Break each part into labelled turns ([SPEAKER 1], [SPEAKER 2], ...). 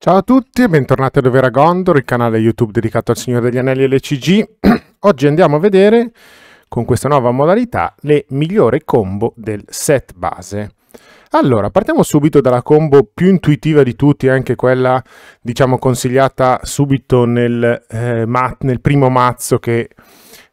[SPEAKER 1] Ciao a tutti e bentornati a Dovera Gondor, il canale YouTube dedicato al Signore degli Anelli LCG. Oggi andiamo a vedere, con questa nuova modalità, le migliori combo del set base. Allora, partiamo subito dalla combo più intuitiva di tutti, anche quella, diciamo, consigliata subito nel, eh, ma nel primo mazzo che,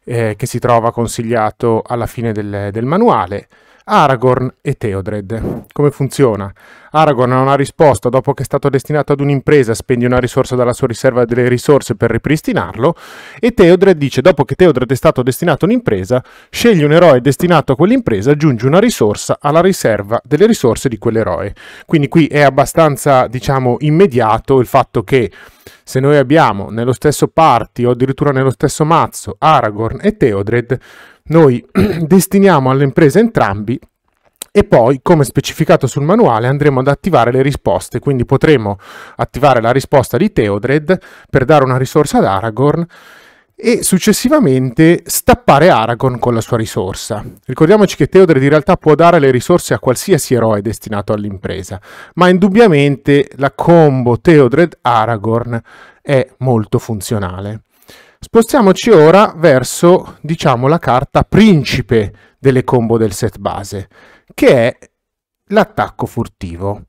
[SPEAKER 1] eh, che, si trova consigliato alla fine del, del manuale Aragorn e Theodred. Come funziona? Aragorn ha una risposta dopo che è stato destinato ad un'impresa, spendi una risorsa dalla sua riserva delle risorse per ripristinarlo, e Theodred dice dopo che Theodred è stato destinato a un'impresa, scegli un eroe destinato a quell'impresa, aggiungi una risorsa alla riserva delle risorse di quell'eroe. Quindi qui è abbastanza, diciamo, immediato il fatto che se noi abbiamo nello stesso party o addirittura nello stesso mazzo Aragorn e Theodred, noi destiniamo alle imprese entrambi e poi, come specificato sul manuale, andremo ad attivare le risposte, quindi potremo attivare la risposta di Theodred per dare una risorsa ad Aragorn e successivamente stappare Aragorn con la sua risorsa. Ricordiamoci che Theodred in realtà può dare le risorse a qualsiasi eroe destinato all'impresa, ma indubbiamente la combo Theodred-Aragorn è molto funzionale. Spostiamoci ora verso, diciamo, la carta principe delle combo del set base, che è l'attacco furtivo.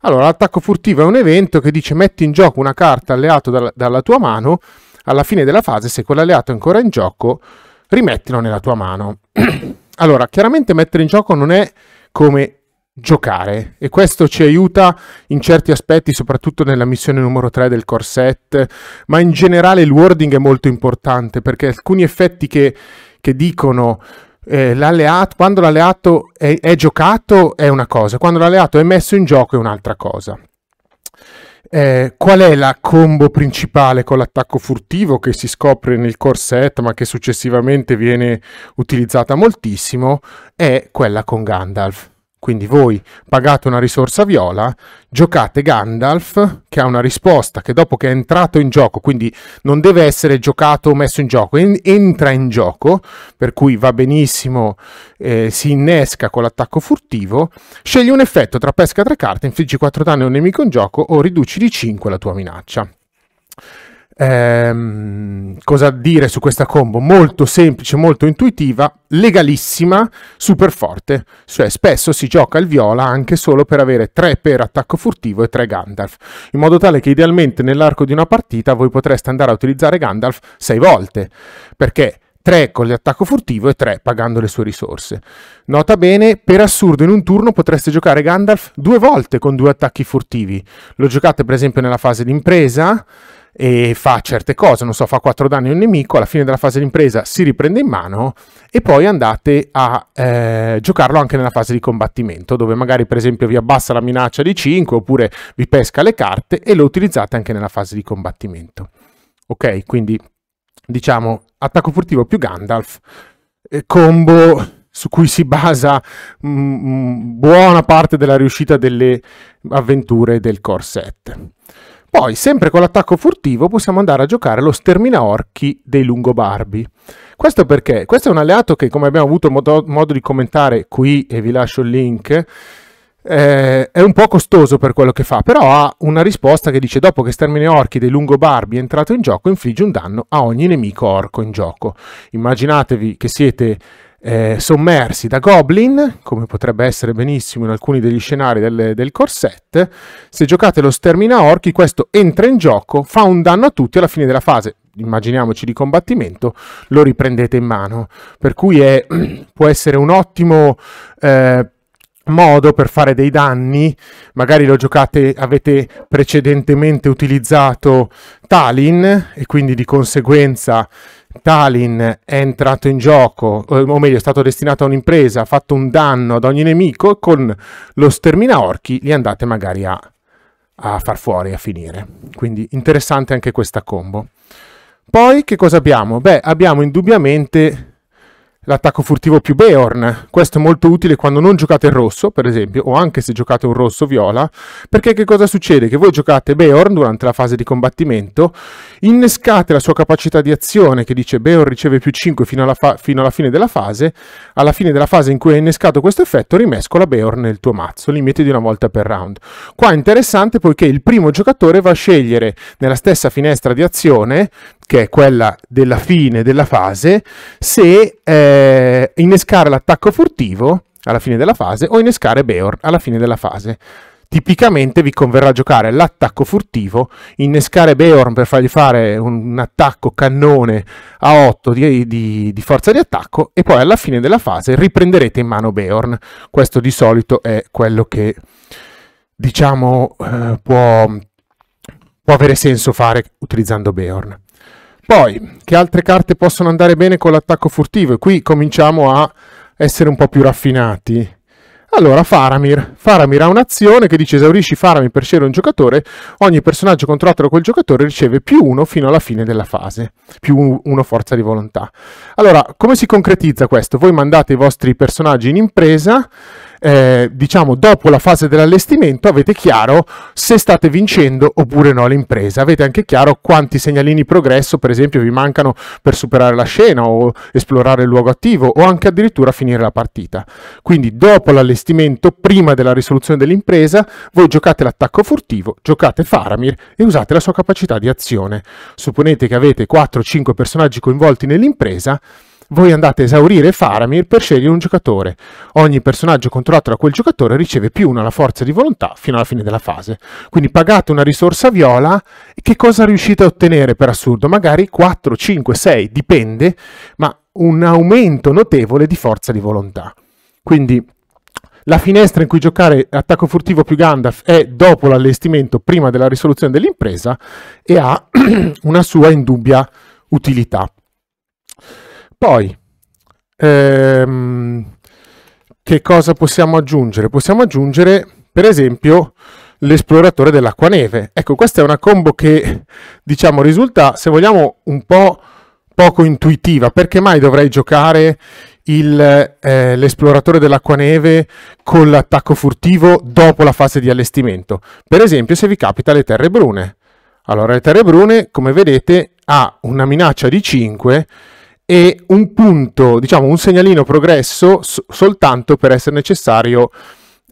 [SPEAKER 1] Allora, l'attacco furtivo è un evento che dice metti in gioco una carta alleato dal, dalla tua mano alla fine della fase, se quell'alleato è ancora in gioco, rimettilo nella tua mano. allora, chiaramente mettere in gioco non è come giocare e questo ci aiuta in certi aspetti soprattutto nella missione numero 3 del corset ma in generale il wording è molto importante perché alcuni effetti che, che dicono eh, l'alleato, quando l'alleato è, è, giocato è una cosa quando l'alleato è messo in gioco è un'altra cosa eh, qual è la combo principale con l'attacco furtivo che si scopre nel corset ma che successivamente viene utilizzata moltissimo è quella con Gandalf quindi voi pagate una risorsa viola, giocate Gandalf che ha una risposta che dopo che è entrato in gioco, quindi non deve essere giocato o messo in gioco, en- entra in gioco, per cui va benissimo, eh, si innesca con l'attacco furtivo, scegli un effetto tra pesca tre carte, infliggi 4 danni a un nemico in gioco o riduci di 5 la tua minaccia. Ehm, cosa dire su questa combo? Molto semplice, molto intuitiva, legalissima, super forte. Cioè, spesso si gioca il viola anche solo per avere 3 per attacco furtivo e 3 Gandalf, in modo tale che idealmente nell'arco di una partita voi potreste andare a utilizzare Gandalf 6 volte, perché 3 con l'attacco furtivo e 3 pagando le sue risorse. Nota bene, per assurdo in un turno potreste giocare Gandalf due volte con due attacchi furtivi. Lo giocate per esempio nella fase d'impresa, e fa certe cose, non so, fa 4 danni a un nemico, alla fine della fase di impresa si riprende in mano e poi andate a eh, giocarlo anche nella fase di combattimento, dove magari per esempio vi abbassa la minaccia di 5 oppure vi pesca le carte e lo utilizzate anche nella fase di combattimento. Ok, quindi diciamo attacco furtivo più Gandalf, eh, combo su cui si basa mh, mm, mm, buona parte della riuscita delle avventure del core set. Poi, sempre con l'attacco furtivo, possiamo andare a giocare lo stermina orchi dei lungobarbi. Questo perché? Questo è un alleato che, come abbiamo avuto modo, modo di commentare qui, e vi lascio il link, eh, è un po' costoso per quello che fa, però ha una risposta che dice dopo che Stermina Orchi dei Lungobarbi è entrato in gioco infligge un danno a ogni nemico orco in gioco. Immaginatevi che siete eh, sommersi da goblin, come potrebbe essere benissimo in alcuni degli scenari del, del corset. Se giocate lo stermina orchi, questo entra in gioco, fa un danno a tutti alla fine della fase. Immaginiamoci di combattimento, lo riprendete in mano. Per cui è, può essere un ottimo. Eh, modo per fare dei danni, magari lo giocate, avete precedentemente utilizzato Talin e quindi di conseguenza Talin è entrato in gioco, eh, o meglio è stato destinato a un'impresa, ha fatto un danno ad ogni nemico e con lo stermina orchi li andate magari a, a far fuori, a finire. Quindi interessante anche questa combo. Poi che cosa abbiamo? Beh, abbiamo indubbiamente l'attacco furtivo più Beorn. Questo è molto utile quando non giocate il rosso, per esempio, o anche se giocate un rosso viola, perché che cosa succede? Che voi giocate Beorn durante la fase di combattimento, innescate la sua capacità di azione che dice Beorn riceve più 5 fino alla, fino alla fine della fase, alla fine della fase in cui hai innescato questo effetto rimescola Beorn nel tuo mazzo, li metti di una volta per round. Qua è interessante poiché il primo giocatore va a scegliere nella stessa finestra di azione che è quella della fine della fase, se eh, innescare l'attacco furtivo alla fine della fase o innescare Beor alla fine della fase. Tipicamente vi converrà giocare l'attacco furtivo, innescare Beorn per fargli fare un attacco cannone a 8 di, di, di forza di attacco e poi alla fine della fase riprenderete in mano Beorn. Questo di solito è quello che diciamo eh, può, può avere senso fare utilizzando Beorn. Poi, che altre carte possono andare bene con l'attacco furtivo? E qui cominciamo a essere un po' più raffinati. Allora, Faramir. Faramir ha un'azione che dice esaurisci Faramir per scegliere un giocatore, ogni personaggio controllato da quel giocatore riceve più uno fino alla fine della fase, più uno forza di volontà. Allora, come si concretizza questo? Voi mandate i vostri personaggi in impresa eh, diciamo, dopo la fase dell'allestimento avete chiaro se state vincendo oppure no l'impresa. Avete anche chiaro quanti segnalini progresso, per esempio, vi mancano per superare la scena o esplorare il luogo attivo o anche addirittura finire la partita. Quindi dopo l'allestimento, prima della risoluzione dell'impresa, voi giocate l'attacco furtivo, giocate Faramir e usate la sua capacità di azione. Supponete che avete 4-5 personaggi coinvolti nell'impresa, voi andate a esaurire Faramir per scegliere un giocatore. Ogni personaggio controllato da quel giocatore riceve più una forza di volontà fino alla fine della fase. Quindi pagate una risorsa viola, che cosa riuscite a ottenere per assurdo? Magari 4, 5, 6, dipende, ma un aumento notevole di forza di volontà. Quindi la finestra in cui giocare attacco furtivo più Gandalf è dopo l'allestimento, prima della risoluzione dell'impresa e ha una sua indubbia utilità. Poi, ehm, che cosa possiamo aggiungere? Possiamo aggiungere, per esempio, l'esploratore dell'acqua neve Ecco, questa è una combo che, diciamo, risulta, se vogliamo, un po' poco intuitiva. Perché mai dovrei giocare l'esploratore eh, l'esploratore dell'acquaneve con l'attacco furtivo dopo la fase di allestimento? Per esempio, se vi capita le terre brune. Allora, le terre brune, come vedete, ha una minaccia di 5 e un punto, diciamo un segnalino progresso so- soltanto per essere necessario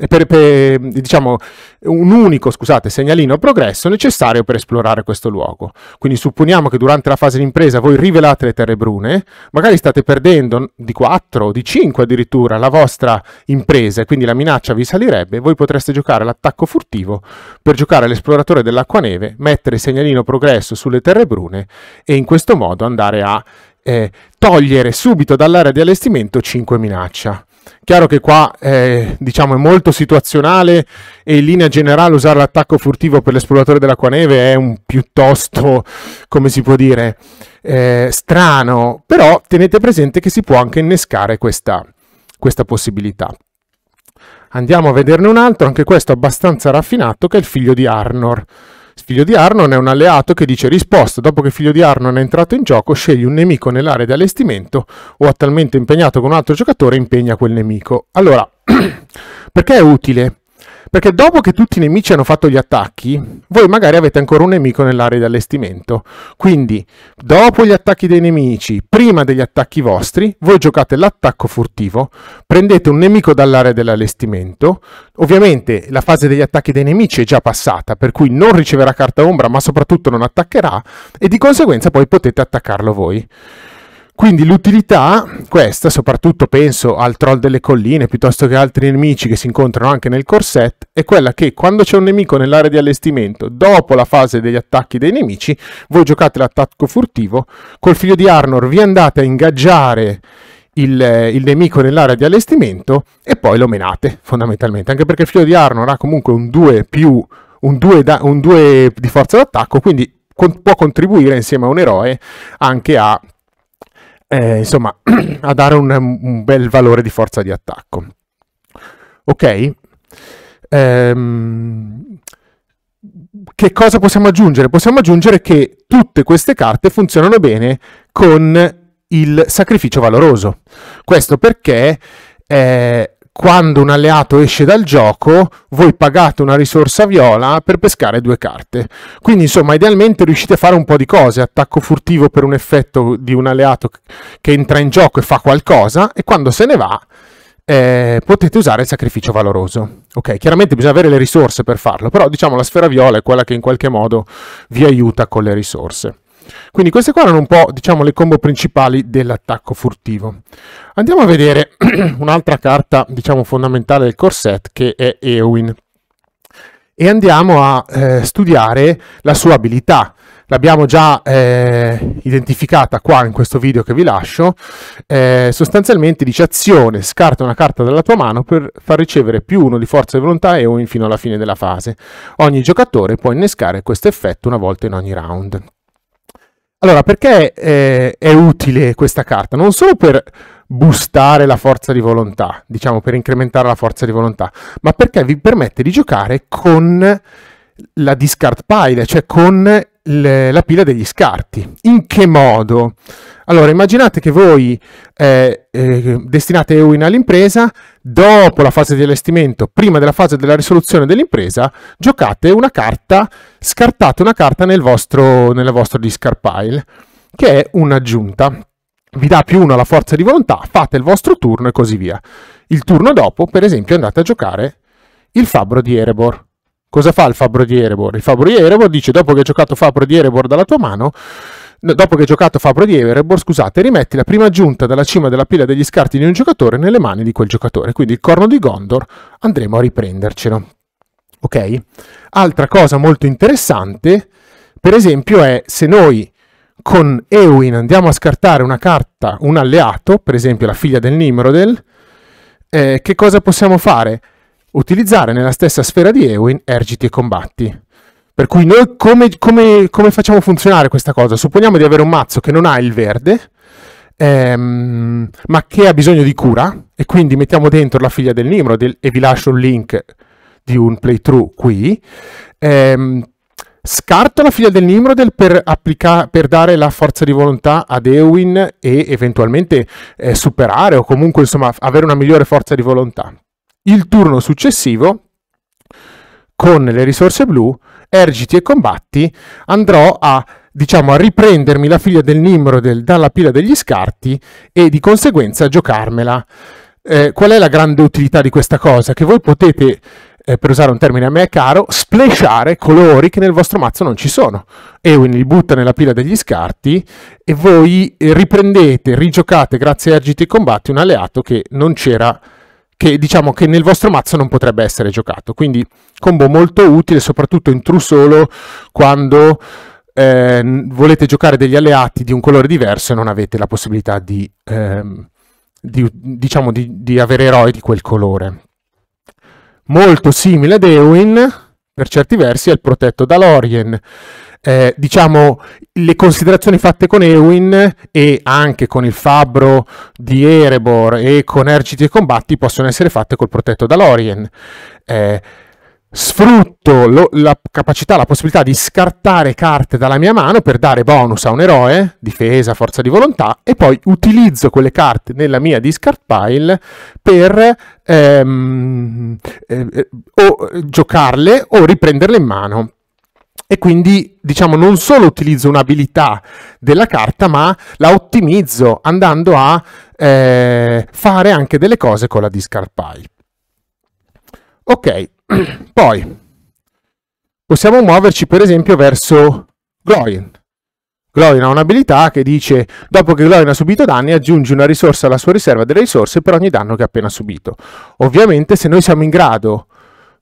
[SPEAKER 1] eh, per, per, diciamo, un unico scusate, segnalino progresso necessario per esplorare questo luogo. Quindi supponiamo che durante la fase di impresa voi rivelate le terre brune, magari state perdendo di 4, o di 5 addirittura la vostra impresa e quindi la minaccia vi salirebbe, voi potreste giocare l'attacco furtivo per giocare l'esploratore neve, mettere segnalino progresso sulle terre brune e in questo modo andare a eh, togliere subito dall'area di allestimento 5 minaccia. Chiaro che qua eh, diciamo, è molto situazionale e in linea generale usare l'attacco furtivo per l'esploratore dell'acqua neve è un piuttosto, come si può dire, eh, strano, però tenete presente che si può anche innescare questa, questa possibilità. Andiamo a vederne un altro, anche questo abbastanza raffinato, che è il figlio di Arnor. Figlio di Arnon è un alleato che dice risposta, dopo che Figlio di Arnon è entrato in gioco scegli un nemico nell'area di allestimento o attualmente impegnato con un altro giocatore impegna quel nemico. Allora, perché è utile? Perché dopo che tutti i nemici hanno fatto gli attacchi, voi magari avete ancora un nemico nell'area di allestimento. Quindi, dopo gli attacchi dei nemici, prima degli attacchi vostri, voi giocate l'attacco furtivo, prendete un nemico dall'area dell'allestimento. Ovviamente la fase degli attacchi dei nemici è già passata, per cui non riceverà carta ombra, ma soprattutto non attaccherà, e di conseguenza poi potete attaccarlo voi. Quindi l'utilità, questa soprattutto penso al troll delle colline piuttosto che altri nemici che si incontrano anche nel corset, è quella che quando c'è un nemico nell'area di allestimento, dopo la fase degli attacchi dei nemici, voi giocate l'attacco furtivo, col figlio di Arnor vi andate a ingaggiare il, il, nemico nell'area di allestimento e poi lo menate fondamentalmente, anche perché il figlio di Arnor ha comunque un 2 più... Un 2, da, un 2 di forza d'attacco, quindi con, può contribuire insieme a un eroe anche a eh, insomma, a dare un, un, bel valore di forza di attacco. Ok? Ehm, che cosa possiamo aggiungere? Possiamo aggiungere che tutte queste carte funzionano bene con il sacrificio valoroso. Questo perché eh, quando un alleato esce dal gioco, voi pagate una risorsa viola per pescare due carte. Quindi, insomma, idealmente riuscite a fare un po' di cose: attacco furtivo per un effetto di un alleato che entra in gioco e fa qualcosa, e quando se ne va. Eh, potete usare il sacrificio valoroso. Ok, chiaramente bisogna avere le risorse per farlo, però diciamo la sfera viola è quella che in qualche modo vi aiuta con le risorse. Quindi queste qua erano un po' diciamo le combo principali dell'attacco furtivo. Andiamo a vedere un'altra carta diciamo fondamentale del core set che è Eowyn e andiamo a eh, studiare la sua abilità. L'abbiamo già eh, identificata qua in questo video che vi lascio. Eh, sostanzialmente dice azione, scarta una carta dalla tua mano per far ricevere più uno di forza e volontà e un fino alla fine della fase. Ogni giocatore può innescare questo effetto una volta in ogni round. Allora, perché eh, è utile questa carta? Non solo per boostare la forza di volontà, diciamo per incrementare la forza di volontà, ma perché vi permette di giocare con la discard pile, cioè con le, la pila degli scarti. In che modo? Allora, immaginate che voi eh, eh, destinate EUIN all'impresa, dopo la fase di allestimento, prima della fase della risoluzione dell'impresa, giocate una carta, scartate una carta nel vostro, nella vostra discard pile, che è un'aggiunta. Vi dà più uno alla forza di volontà, fate il vostro turno e così via. Il turno dopo, per esempio, andate a giocare il fabbro di Erebor Cosa fa il fabbro di Erebor? Il fabbro di Erebor dice dopo che hai giocato fabbro di Erebor dalla tua mano, dopo che hai giocato fabbro di Erebor, scusate, rimetti la prima giunta dalla cima della pila degli scarti di un giocatore nelle mani di quel giocatore. Quindi il corno di Gondor andremo a riprendercelo. Ok? Altra cosa molto interessante, per esempio, è se noi con Ewin andiamo a scartare una carta, un alleato, per esempio la figlia del Nimrodel, eh, che cosa possiamo fare? utilizzare nella stessa sfera di Ewin ergiti e combatti. Per cui noi come, come, come, facciamo funzionare questa cosa? Supponiamo di avere un mazzo che non ha il verde, ehm, ma che ha bisogno di cura, e quindi mettiamo dentro la figlia del Nimrod e vi lascio un link di un playthrough qui. Ehm, scarto la figlia del Nimrodel per, applica- per dare la forza di volontà ad Ewin e eventualmente eh, superare o comunque insomma avere una migliore forza di volontà il turno successivo, con le risorse blu, ergiti e combatti, andrò a diciamo a riprendermi la figlia del Nimrod dalla pila degli scarti e di conseguenza giocarmela. Eh, qual è la grande utilità di questa cosa? Che voi potete, eh, per usare un termine a me caro, splashare colori che nel vostro mazzo non ci sono. Ewin li butta nella pila degli scarti e voi eh, riprendete, rigiocate grazie a Ergiti e Combatti un alleato che non c'era che diciamo che nel vostro mazzo non potrebbe essere giocato. Quindi combo molto utile, soprattutto in true solo quando eh, volete giocare degli alleati di un colore diverso e non avete la possibilità di, ehm, di, diciamo, di, di avere eroi di quel colore. Molto simile ad Eowyn, per certi versi, è il protetto da Lorien eh, diciamo, le considerazioni fatte con Ewin e anche con il fabbro di Erebor e con Erciti e Combatti possono essere fatte col protetto da Lorien. Eh, sfrutto lo, la capacità, la possibilità di scartare carte dalla mia mano per dare bonus a un eroe, difesa, forza di volontà, e poi utilizzo quelle carte nella mia discard pile per ehm, eh, eh o giocarle o riprenderle in mano e quindi diciamo non solo utilizzo un'abilità della carta ma la ottimizzo andando a eh, fare anche delle cose con la discarpai ok poi possiamo muoverci per esempio verso Gloin Gloin ha un'abilità che dice dopo che Gloin ha subito danni aggiungi una risorsa alla sua riserva delle risorse per ogni danno che ha appena subito ovviamente se noi siamo in grado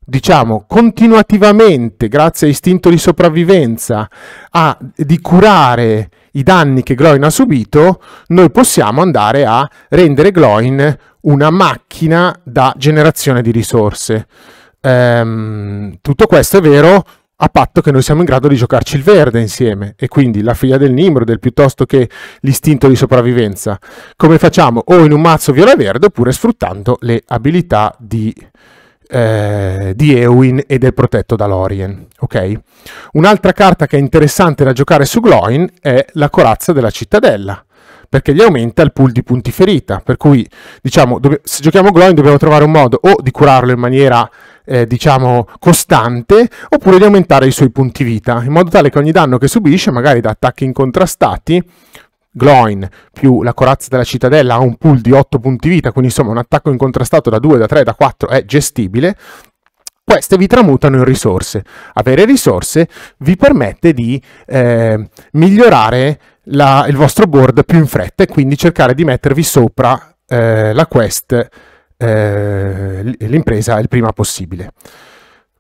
[SPEAKER 1] diciamo, continuativamente, grazie a istinto di sopravvivenza, a, di curare i danni che Gloin ha subito, noi possiamo andare a rendere Gloin una macchina da generazione di risorse. Ehm, tutto questo è vero a patto che noi siamo in grado di giocarci il verde insieme e quindi la figlia del Nimrod piuttosto che l'istinto di sopravvivenza. Come facciamo? O in un mazzo viola-verde oppure sfruttando le abilità di eh, di Ewin ed è protetto da Lorien. Okay? Un'altra carta che è interessante da giocare su Gloin è la corazza della cittadella perché gli aumenta il pool di punti ferita. Per cui, diciamo, se giochiamo Gloin dobbiamo trovare un modo o di curarlo in maniera, eh, diciamo, costante, oppure di aumentare i suoi punti vita, in modo tale che ogni danno che subisce, magari da attacchi incontrastati, Gloin più la corazza della cittadella ha un pool di 8 punti vita, quindi insomma un attacco incontrastato da 2, da 3, da 4 è gestibile. Queste vi tramutano in risorse. Avere risorse vi permette di eh, migliorare la, il vostro board più in fretta e quindi cercare di mettervi sopra eh, la quest, eh, l'impresa il prima possibile.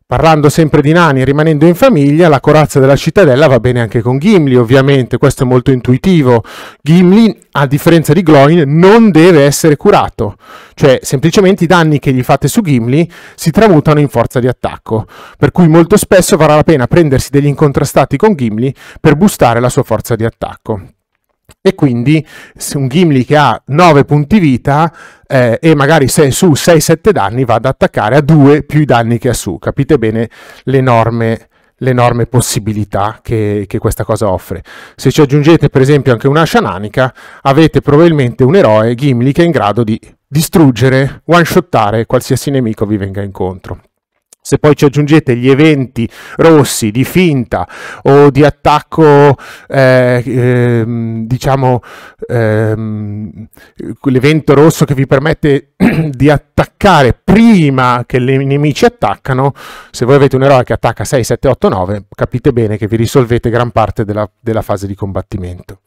[SPEAKER 1] Parlando sempre di nani e rimanendo in famiglia, la corazza della cittadella va bene anche con Gimli, ovviamente, questo è molto intuitivo. Gimli, a differenza di Gloin, non deve essere curato, cioè semplicemente i danni che gli fate su Gimli si tramutano in forza di attacco, per cui molto spesso varrà la pena prendersi degli incontrastati con Gimli per boostare la sua forza di attacco e quindi un Gimli che ha 9 punti vita eh, e magari se su 6-7 danni va ad attaccare a 2 più i danni che ha su. Capite bene l'enorme, l'enorme possibilità che, che, questa cosa offre. Se ci aggiungete per esempio anche una sciananica, avete probabilmente un eroe Gimli che è in grado di distruggere, one-shottare qualsiasi nemico vi venga incontro. Se poi ci aggiungete gli eventi rossi di finta o di attacco, eh, ehm, diciamo, ehm, l'evento rosso che vi permette di attaccare prima che i nemici attaccano, se voi avete un eroe che attacca 6, 7, 8, 9, capite bene che vi risolvete gran parte della, della fase di combattimento.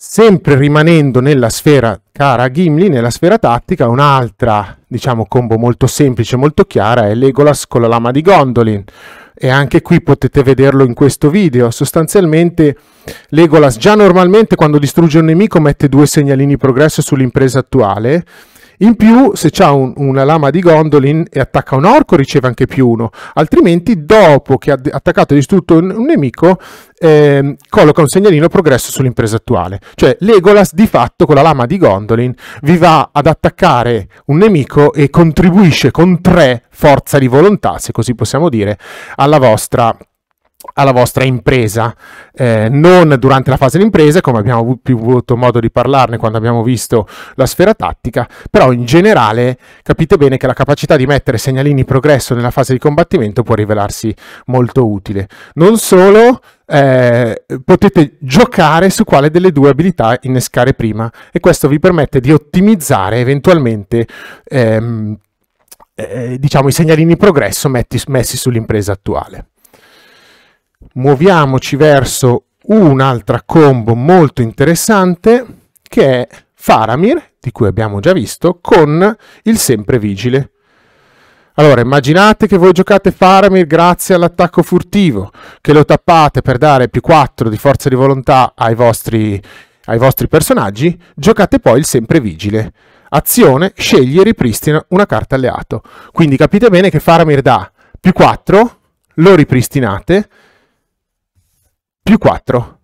[SPEAKER 1] Sempre rimanendo nella sfera cara a Gimli, nella sfera tattica, un'altra, diciamo, combo molto semplice, molto chiara è Legolas con la lama di Gondolin. E anche qui potete vederlo in questo video. Sostanzialmente Legolas già normalmente quando distrugge un nemico mette due segnalini progresso sull'impresa attuale in più, se ha un, una lama di Gondolin e attacca un orco, riceve anche più uno. Altrimenti, dopo che ha attaccato e distrutto un, un nemico, eh, colloca un segnalino progresso sull'impresa attuale. Cioè, Legolas di fatto con la lama di Gondolin vi va ad attaccare un nemico e contribuisce con tre forza di volontà, se così possiamo dire, alla vostra alla vostra impresa, eh, non durante la fase d'impresa, come abbiamo più avuto modo di parlarne quando abbiamo visto la sfera tattica, però in generale capite bene che la capacità di mettere segnalini progresso nella fase di combattimento può rivelarsi molto utile. Non solo, eh, potete giocare su quale delle due abilità innescare prima e questo vi permette di ottimizzare eventualmente ehm, eh, diciamo, i segnalini progresso metti, messi sull'impresa attuale muoviamoci verso un'altra combo molto interessante che è Faramir, di cui abbiamo già visto, con il sempre vigile. Allora, immaginate che voi giocate Faramir grazie all'attacco furtivo, che lo tappate per dare più 4 di forza di volontà ai vostri, ai vostri personaggi, giocate poi il sempre vigile. Azione, scegli e ripristina una carta alleato. Quindi capite bene che Faramir dà più 4, lo ripristinate, più 4.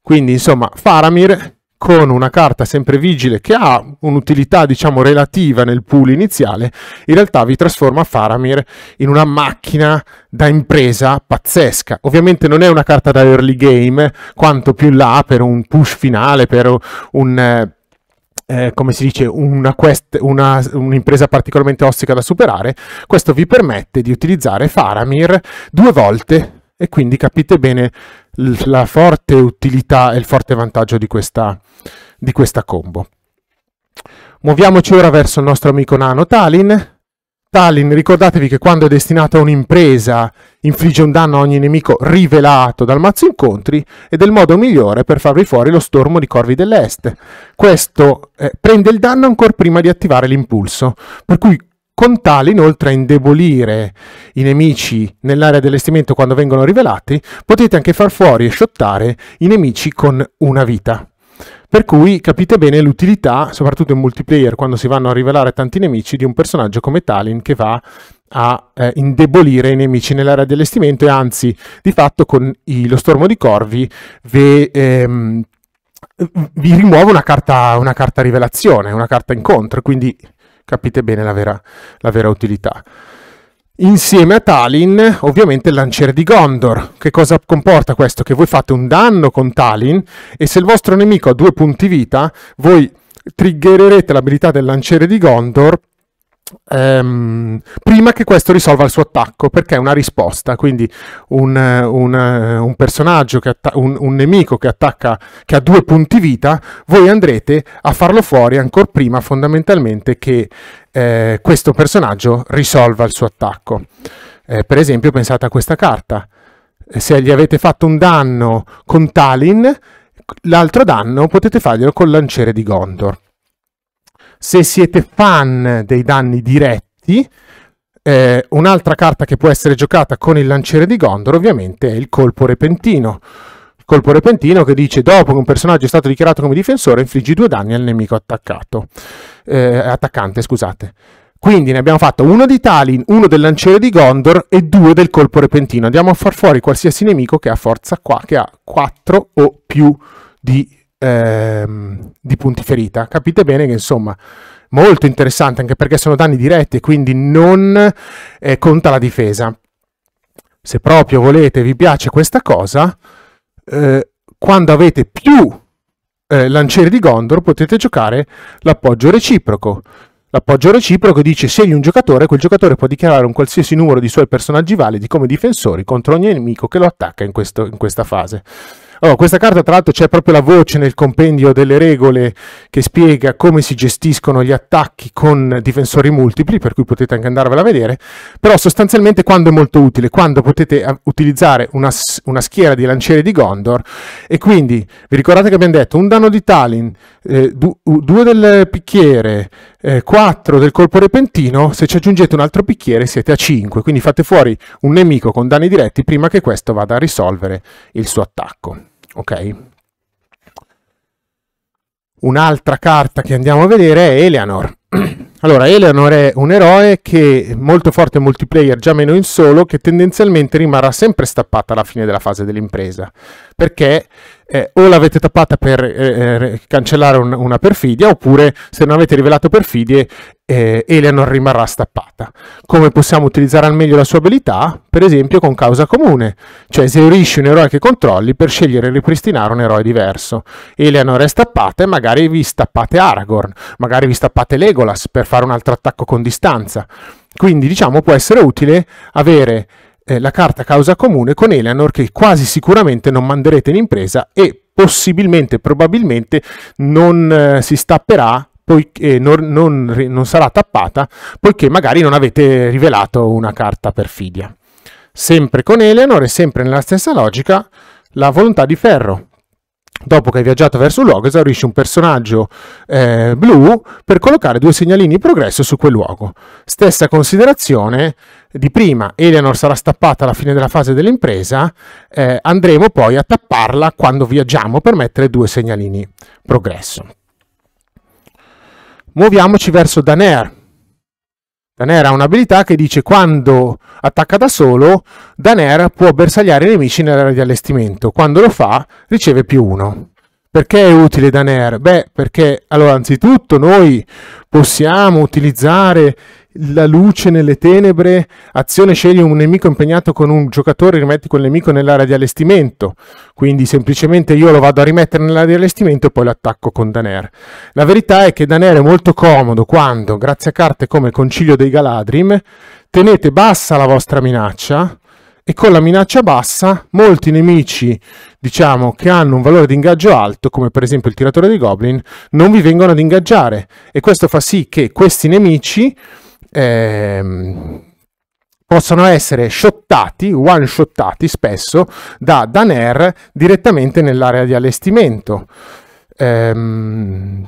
[SPEAKER 1] Quindi insomma Faramir con una carta sempre vigile che ha un'utilità diciamo relativa nel pool iniziale, in realtà vi trasforma Faramir in una macchina da impresa pazzesca. Ovviamente non è una carta da early game, quanto più in là per un push finale, per un... eh, eh come si dice, una quest, una, un'impresa particolarmente ostica da superare, questo vi permette di utilizzare Faramir due volte e quindi capite bene la forte utilità e il forte vantaggio di questa, di questa combo. Muoviamoci ora verso il nostro amico nano Talin. Talin, ricordatevi che quando è destinato a un'impresa infligge un danno a ogni nemico rivelato dal mazzo incontri ed è il modo migliore per farvi fuori lo stormo di Corvi dell'Est. Questo eh, prende il danno ancora prima di attivare l'impulso, per cui con tale inoltre a indebolire i nemici nell'area dell'estimento quando vengono rivelati, potete anche far fuori e shottare i nemici con una vita. Per cui capite bene l'utilità, soprattutto in multiplayer, quando si vanno a rivelare tanti nemici, di un personaggio come Talin che va a eh, indebolire i nemici nell'area dell'estimento e anzi, di fatto, con i, lo stormo di corvi ve, ehm, vi rimuove una carta, una carta rivelazione, una carta incontro, quindi capite bene la vera, la vera utilità insieme a Talin ovviamente il lanciere di Gondor. Che cosa comporta questo? Che voi fate un danno con Talin e se il vostro nemico ha due punti vita, voi triggererete l'abilità del lanciere di Gondor Um, prima che questo risolva il suo attacco, perché è una risposta, quindi un, un, un personaggio, atta- un, un, nemico che attacca, che ha due punti vita, voi andrete a farlo fuori ancora prima fondamentalmente che eh, questo personaggio risolva il suo attacco. Eh, per esempio pensate a questa carta, eh, se gli avete fatto un danno con Talin, l'altro danno potete farglielo col lanciere di Gondor se siete fan dei danni diretti, eh, un'altra carta che può essere giocata con il lanciere di Gondor ovviamente è il colpo repentino. Il colpo repentino che dice dopo che un personaggio è stato dichiarato come difensore infliggi due danni al nemico attaccato. Eh, attaccante, scusate. Quindi ne abbiamo fatto uno di Talin, uno del lanciere di Gondor e due del colpo repentino. Andiamo a far fuori qualsiasi nemico che ha forza qua, che ha 4 o più di ehm, di punti ferita. Capite bene che insomma molto interessante anche perché sono danni diretti e quindi non eh, conta la difesa. Se proprio volete, vi piace questa cosa, eh, quando avete più eh, lancieri di Gondor potete giocare l'appoggio reciproco. L'appoggio reciproco dice scegli un giocatore, quel giocatore può dichiarare un qualsiasi numero di suoi personaggi validi come difensori contro ogni nemico che lo attacca in, questo, in questa fase. Allora, questa carta, tra l'altro, c'è proprio la voce nel compendio delle regole che spiega come si gestiscono gli attacchi con difensori multipli, per cui potete anche andarvela a vedere. Però sostanzialmente quando è molto utile, quando potete eh, utilizzare una, una schiera di lancieri di Gondor. E quindi vi ricordate che abbiamo detto un danno di Talin, eh, du, due del picchiere, 4 eh, del colpo repentino, se ci aggiungete un altro bicchiere siete a 5, quindi fate fuori un nemico con danni diretti prima che questo vada a risolvere il suo attacco. Ok? Un'altra carta che andiamo a vedere è Eleanor. Allora, Eleanor è un eroe che è molto forte in multiplayer, già meno in solo, che tendenzialmente rimarrà sempre stappata alla fine della fase dell'impresa, perché eh, o l'avete tappata per eh, eh cancellare un, una perfidia, oppure se non avete rivelato perfidie, eh, Eleanor rimarrà stappata. Come possiamo utilizzare al meglio la sua abilità? Per esempio con causa comune, cioè esaurisci un eroe che controlli per scegliere e ripristinare un eroe diverso. Eleanor è stappata e magari vi stappate Aragorn, magari vi stappate Legolas per fare un altro attacco con distanza. Quindi diciamo può essere utile avere eh, la carta causa comune con Eleanor che quasi sicuramente non manderete in impresa e possibilmente, probabilmente non eh, si stapperà poiché eh, non, non, non, sarà tappata poiché magari non avete rivelato una carta perfidia. Sempre con Eleanor e sempre nella stessa logica, la volontà di ferro. Dopo che hai viaggiato verso un luogo, esaurisci un personaggio eh, blu per collocare due segnalini di progresso su quel luogo. Stessa considerazione di prima Eleanor sarà stappata alla fine della fase dell'impresa, eh, andremo poi a tapparla quando viaggiamo per mettere due segnalini progresso. Muoviamoci verso Daner. Daner ha un'abilità che dice quando attacca da solo, Daner può bersagliare i nemici nell'area di allestimento. Quando lo fa, riceve più uno. Perché è utile Daner? Beh, perché allora, anzitutto noi possiamo utilizzare la luce nelle tenebre, azione scegli un nemico impegnato con un giocatore, rimetti quel nemico nell'area di allestimento, quindi semplicemente io lo vado a rimettere nell'area di allestimento e poi lo attacco con Daner. La verità è che Daner è molto comodo quando, grazie a carte come Concilio dei Galadrim, tenete bassa la vostra minaccia, e con la minaccia bassa molti nemici diciamo che hanno un valore di ingaggio alto come per esempio il tiratore dei goblin non vi vengono ad ingaggiare e questo fa sì che questi nemici ehm, possono essere shottati, one shottati spesso, da Daner direttamente nell'area di allestimento. Ehm,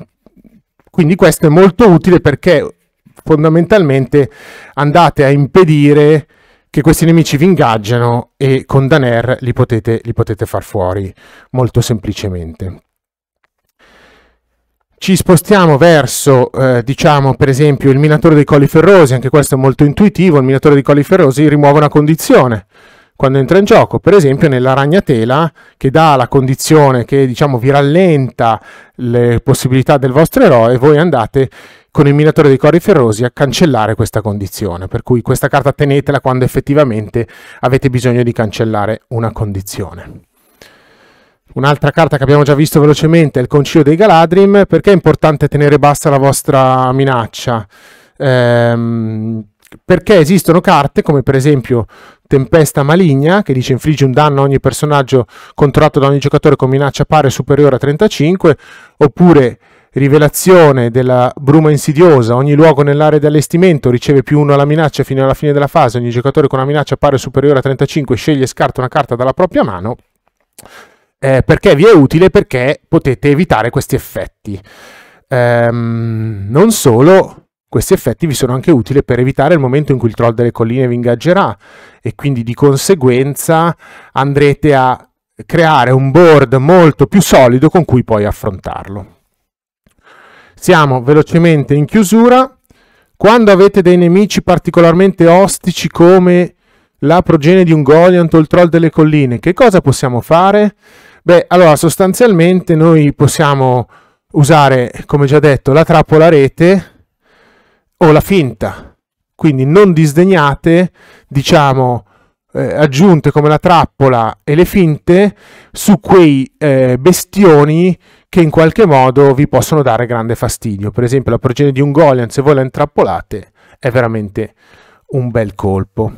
[SPEAKER 1] quindi questo è molto utile perché fondamentalmente andate a impedire che questi nemici vi ingaggiano e con Daner li potete, li potete far fuori molto semplicemente ci spostiamo verso, eh, diciamo, per esempio, il minatore dei colli ferrosi, anche questo è molto intuitivo, il minatore dei colli ferrosi rimuove una condizione quando entra in gioco, per esempio nella ragnatela che dà la condizione che diciamo vi rallenta le possibilità del vostro eroe, voi andate con il minatore dei cori ferrosi a cancellare questa condizione, per cui questa carta tenetela quando effettivamente avete bisogno di cancellare una condizione. Un'altra carta che abbiamo già visto velocemente è il Concilio dei Galadrim. Perché è importante tenere bassa la vostra minaccia? Ehm, perché esistono carte come per esempio Tempesta Maligna che dice infligge un danno a ogni personaggio controllato da ogni giocatore con minaccia pari o superiore a 35 oppure Rivelazione della bruma insidiosa, ogni luogo nell'area di allestimento riceve più uno alla minaccia fino alla fine della fase, ogni giocatore con una minaccia pari o superiore a 35 sceglie e scarta una carta dalla propria mano eh, perché vi è utile? Perché potete evitare questi effetti. Ehm, non solo, questi effetti vi sono anche utili per evitare il momento in cui il troll delle colline vi ingaggerà e quindi di conseguenza andrete a creare un board molto più solido con cui poi affrontarlo. Siamo velocemente in chiusura. Quando avete dei nemici particolarmente ostici come la progenie di un Goliant o il troll delle colline, che cosa possiamo fare? Beh, allora sostanzialmente noi possiamo usare, come già detto, la trappola rete o la finta. Quindi non disdegnate, diciamo, eh, aggiunte come la trappola e le finte su quei eh, bestioni che in qualche modo vi possono dare grande fastidio. Per esempio la progenie di un Golian, se voi la intrappolate, è veramente un bel colpo.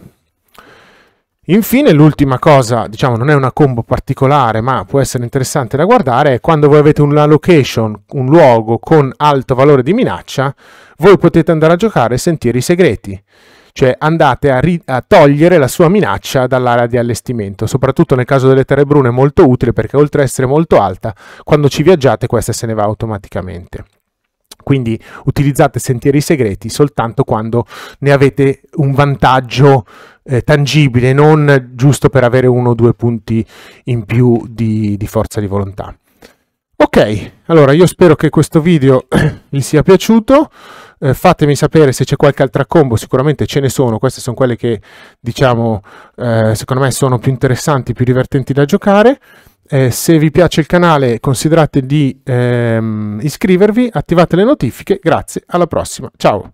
[SPEAKER 1] Infine, l'ultima cosa, diciamo, non è una combo particolare, ma può essere interessante da guardare, è quando voi avete una location, un luogo con alto valore di minaccia, voi potete andare a giocare sentieri segreti. Cioè andate a, ri- a togliere la sua minaccia dall'area di allestimento, soprattutto nel caso delle terre brune è molto utile perché oltre ad essere molto alta, quando ci viaggiate questa se ne va automaticamente. Quindi utilizzate sentieri segreti soltanto quando ne avete un vantaggio eh, tangibile, non giusto per avere uno o due punti in più di, di forza di volontà. Ok, allora io spero che questo video vi sia piaciuto, eh, fatemi sapere se c'è qualche altra combo, sicuramente ce ne sono, queste sono quelle che diciamo eh, secondo me sono più interessanti, più divertenti da giocare. Eh, se vi piace il canale considerate di ehm, iscrivervi, attivate le notifiche, grazie, alla prossima, ciao!